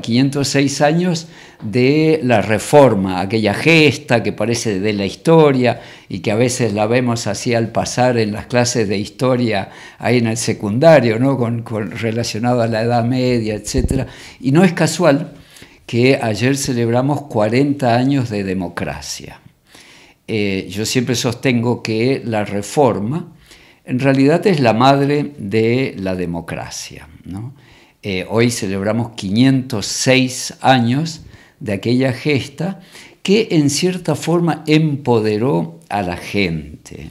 506 años de la reforma, aquella gesta que parece de la historia y que a veces la vemos así al pasar en las clases de historia ahí en el secundario, ¿no? con, relacionado a la Edad Media, etc. Y no es casual que ayer celebramos 40 años de democracia. Eh, yo siempre sostengo que la reforma en realidad es la madre de la democracia. ¿no? Eh, hoy celebramos 506 años de aquella gesta que en cierta forma empoderó a la gente.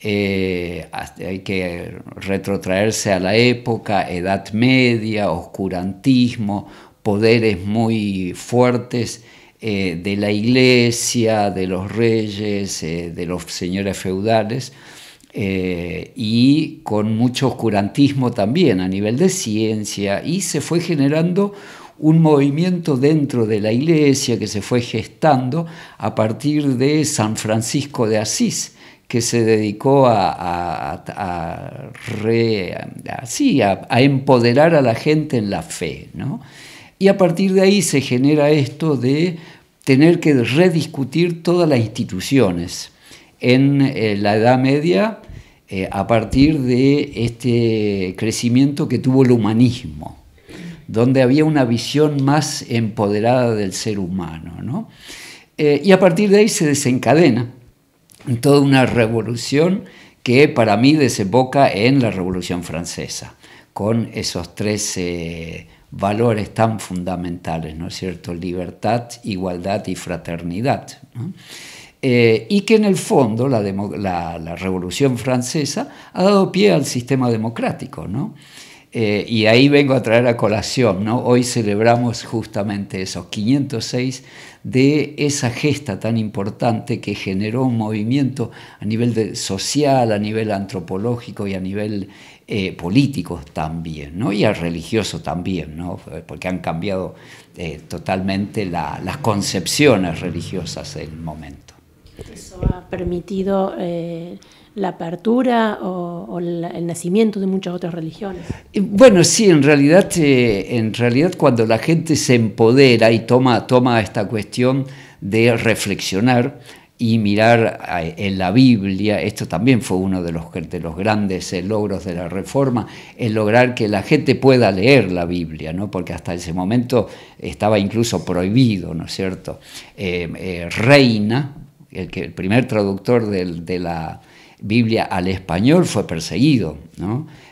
Eh, hay que retrotraerse a la época, Edad Media, oscurantismo, poderes muy fuertes eh, de la iglesia, de los reyes, de los señores feudales. Eh, y con mucho oscurantismo también a nivel de ciencia, y se fue generando un movimiento dentro de la iglesia que se fue gestando a partir de San Francisco de Asís, que se dedicó a, empoderar a la gente en la fe. Y a partir de ahí se genera esto de tener que rediscutir todas las instituciones en eh, la Edad Media eh, a partir de este crecimiento que tuvo el humanismo, donde había una visión más empoderada del ser humano. Eh, y a partir de ahí se desencadena toda una revolución que para mí desemboca en la Revolución Francesa, con esos tres valores tan fundamentales, ¿no es cierto? Libertad, igualdad y fraternidad. Eh, y que en el fondo la, Revolución Francesa ha dado pie al sistema democrático, ¿no? Eh, y ahí vengo a traer a colación, ¿no? Hoy celebramos justamente esos 506 de esa gesta tan importante que generó un movimiento a nivel social, a nivel antropológico y a nivel eh, político también, ¿no? Y a religioso también, ¿no? Porque han cambiado totalmente las concepciones religiosas del momento. ¿Eso ha permitido eh, la apertura o, el nacimiento de muchas otras religiones? Bueno, sí, en realidad, eh, en realidad cuando la gente se empodera y toma, toma esta cuestión de reflexionar, y mirar en la Biblia, esto también fue uno de los, grandes eh, logros de la Reforma, el lograr que la gente pueda leer la Biblia, porque hasta ese momento estaba incluso prohibido, ¿no es cierto? reina, el, el primer traductor de la Biblia al español fue perseguido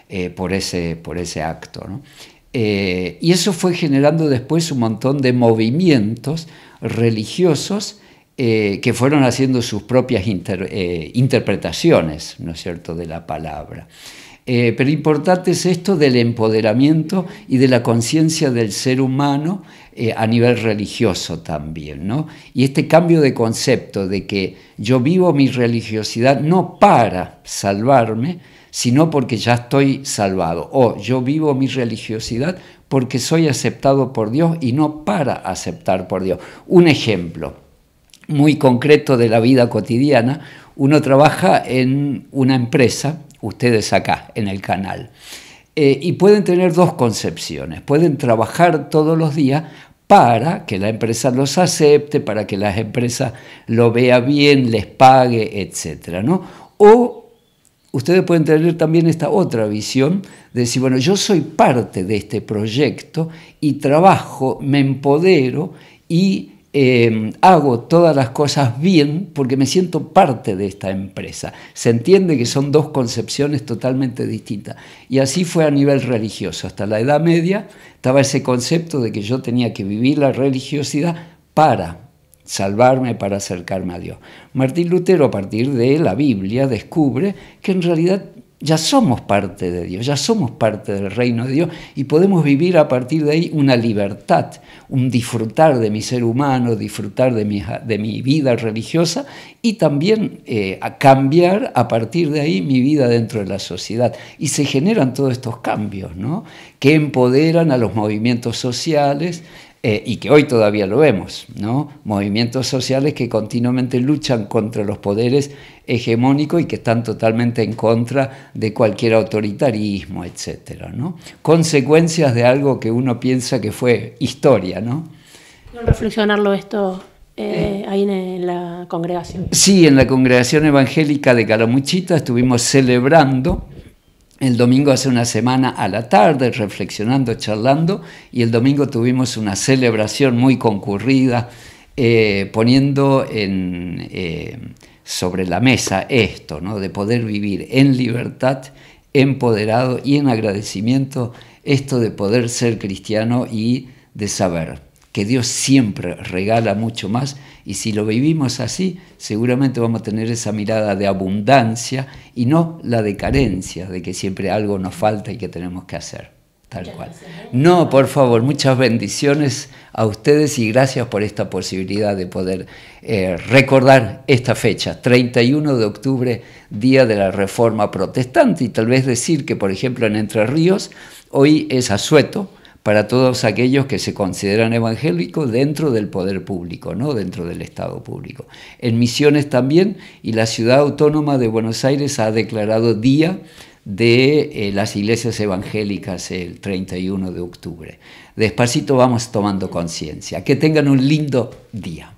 eh, por, ese, acto. Eh, y eso fue generando después un montón de movimientos religiosos eh, que fueron haciendo sus propias eh, interpretaciones, ¿no es cierto?, de la palabra. Eh, pero importante es esto del empoderamiento y de la conciencia del ser humano a nivel religioso también, ¿no? Y este cambio de concepto de que yo vivo mi religiosidad no para salvarme, sino porque ya estoy salvado, o yo vivo mi religiosidad porque soy aceptado por Dios y no para aceptar por Dios. Un ejemplo, muy concreto de la vida cotidiana, uno trabaja en una empresa, ustedes acá en el canal, eh, y pueden tener dos concepciones, pueden trabajar todos los días para que la empresa los acepte, para que la empresa lo vea bien, les pague, etc. ¿no? O ustedes pueden tener también esta otra visión de decir, bueno, yo soy parte de este proyecto y trabajo, me empodero y Em, hago todas las cosas bien porque me siento parte de esta empresa. Se entiende que son dos concepciones totalmente distintas. Y así fue a nivel religioso. Hasta la Edad Media estaba ese concepto de que yo tenía que vivir la religiosidad para salvarme, para acercarme a Dios. Martín Lutero, a partir de la Biblia, descubre que en realidad ya somos parte de Dios, ya somos parte del reino de Dios y podemos vivir a partir de ahí una libertad, un disfrutar de mi ser humano, disfrutar de mi, vida religiosa y también eh, a cambiar a partir de ahí mi vida dentro de la sociedad. Y se generan todos estos cambios ¿no? que empoderan a los movimientos sociales, eh, y que hoy todavía lo vemos, ¿no? Movimientos sociales que continuamente luchan contra los poderes hegemónicos y que están totalmente en contra de cualquier autoritarismo, etcétera, ¿no? Consecuencias de algo que uno piensa que fue historia, ¿no? Reflexionarlo esto eh, eh. ahí en la congregación. Sí, en la congregación evangélica de Calamuchita estuvimos celebrando el domingo hace una semana a la tarde, reflexionando, charlando, y el domingo tuvimos una celebración muy concurrida, eh, poniendo eh, sobre la mesa esto, ¿no? de poder vivir en libertad, empoderado y en agradecimiento, esto de poder ser cristiano y de saber. Dios siempre regala mucho más y si lo vivimos así, seguramente vamos a tener esa mirada de abundancia y no la de carencia, de que siempre algo nos falta y que tenemos que hacer. Tal cual. ¿eh? No, por favor, muchas bendiciones a ustedes y gracias por esta posibilidad de poder eh, recordar esta fecha, 31 de octubre, Día de la Reforma Protestante, y tal vez decir que, por ejemplo, en Entre Ríos, hoy es asueto, para todos aquellos que se consideran evangélicos dentro del poder público, no dentro del Estado público. En Misiones también, y la ciudad autónoma de Buenos Aires ha declarado día de eh, las iglesias evangélicas el 31 de octubre. Despacito vamos tomando conciencia. Que tengan un lindo día.